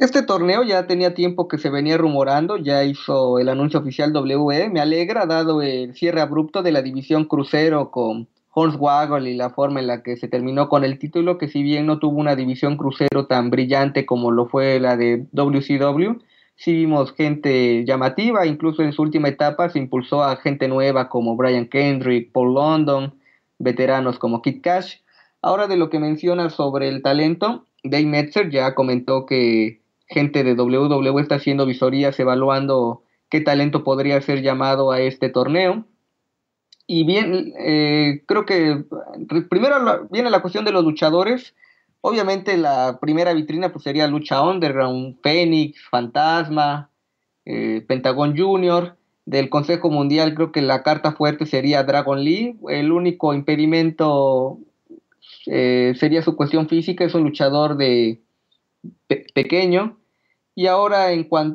Este torneo ya tenía tiempo que se venía rumorando, ya hizo el anuncio oficial WWE. Me alegra, dado el cierre abrupto de la división crucero con Waggle y la forma en la que se terminó con el título, que si bien no tuvo una división crucero tan brillante como lo fue la de WCW, sí vimos gente llamativa, incluso en su última etapa se impulsó a gente nueva como Brian Kendrick, Paul London, veteranos como Kit Cash. Ahora de lo que menciona sobre el talento, Dave Metzer ya comentó que gente de WWE está haciendo visorías, evaluando qué talento podría ser llamado a este torneo. Y bien, eh, creo que primero viene la cuestión de los luchadores. Obviamente la primera vitrina pues, sería Lucha Underground, Phoenix, Fantasma, eh, Pentagón Junior. Del Consejo Mundial creo que la carta fuerte sería Dragon Lee. El único impedimento eh, sería su cuestión física. Es un luchador de pequeño. Y ahora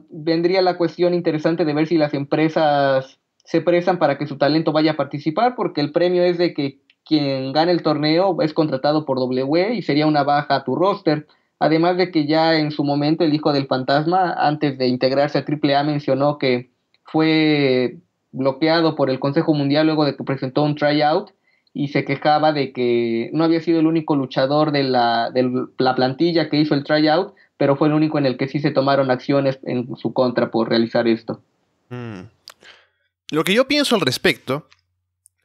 vendría la cuestión interesante de ver si las empresas se prestan para que su talento vaya a participar, porque el premio es de que quien gane el torneo es contratado por W y sería una baja a tu roster. Además de que ya en su momento el hijo del fantasma, antes de integrarse a AAA, mencionó que fue bloqueado por el Consejo Mundial luego de que presentó un tryout y se quejaba de que no había sido el único luchador de la, de la plantilla que hizo el tryout, pero fue el único en el que sí se tomaron acciones en su contra por realizar esto. Mm. Lo que yo pienso al respecto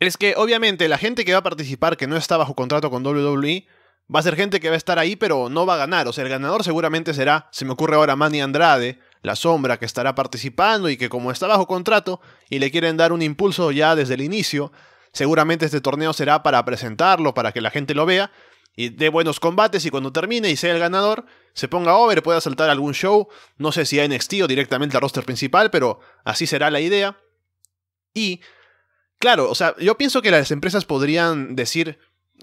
es que obviamente la gente que va a participar, que no está bajo contrato con WWE, va a ser gente que va a estar ahí, pero no va a ganar. O sea, el ganador seguramente será, se me ocurre ahora, Manny Andrade, la sombra que estará participando y que como está bajo contrato y le quieren dar un impulso ya desde el inicio, seguramente este torneo será para presentarlo, para que la gente lo vea y de buenos combates y cuando termine y sea el ganador, se ponga over, pueda saltar algún show, no sé si a NXT o directamente al roster principal, pero así será la idea. Y, claro, o sea, yo pienso que las empresas podrían decir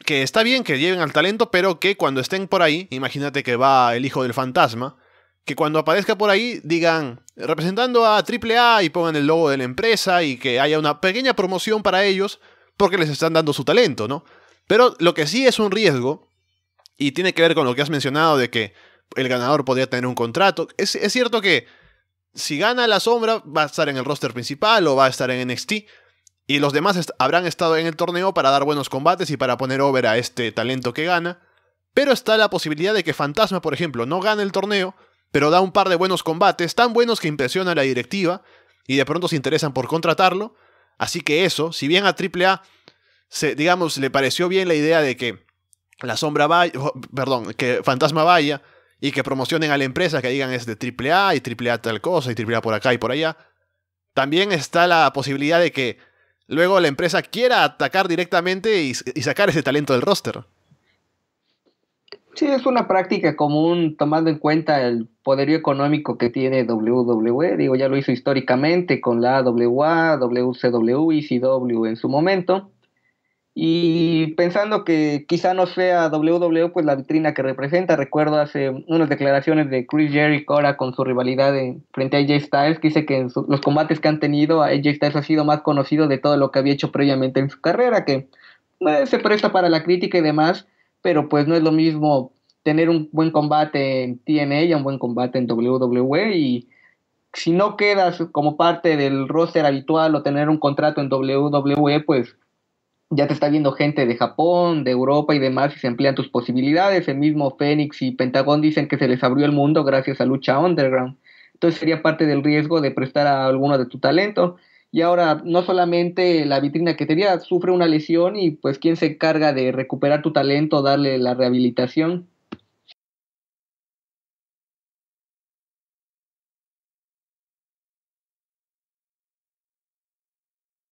que está bien que lleven al talento, pero que cuando estén por ahí, imagínate que va el hijo del fantasma, que cuando aparezca por ahí digan representando a AAA y pongan el logo de la empresa y que haya una pequeña promoción para ellos porque les están dando su talento, ¿no? Pero lo que sí es un riesgo, y tiene que ver con lo que has mencionado de que el ganador podría tener un contrato, es, cierto que si gana la sombra va a estar en el roster principal o va a estar en NXT, y los demás habrán estado en el torneo para dar buenos combates y para poner over a este talento que gana. Pero está la posibilidad de que Fantasma, por ejemplo, no gane el torneo, pero da un par de buenos combates, tan buenos que impresiona a la directiva, y de pronto se interesan por contratarlo. Así que eso, si bien a AAA digamos, le pareció bien la idea de que la sombra vaya, perdón, que Fantasma vaya y que promocionen a la empresa, que digan es de AAA y AAA tal cosa y AAA por acá y por allá. También está la posibilidad de que luego la empresa quiera atacar directamente y, sacar ese talento del roster. Sí, es una práctica común tomando en cuenta el poderío económico que tiene WWE. Digo, ya lo hizo históricamente con la AWA, WCW y CW en su momento. Y pensando que quizá no sea WWE pues la vitrina que representa, recuerdo hace unas declaraciones de Chris Jericho Cora con su rivalidad frente a AJ Styles, que dice que en los combates que han tenido, AJ Styles ha sido más conocido de todo lo que había hecho previamente en su carrera, que pues, se presta para la crítica y demás, pero pues no es lo mismo tener un buen combate en TNA y un buen combate en WWE y si no quedas como parte del roster habitual o tener un contrato en WWE, pues ya te está viendo gente de Japón, de Europa y demás y se emplean tus posibilidades. El mismo Fénix y Pentagón dicen que se les abrió el mundo gracias a Lucha Underground. Entonces sería parte del riesgo de prestar a alguno de tu talento. Y ahora no solamente la vitrina que tenía sufre una lesión y pues quién se encarga de recuperar tu talento, darle la rehabilitación.